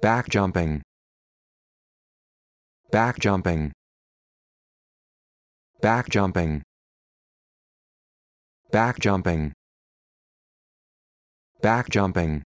back jumping back jumping back jumping back jumping back jumping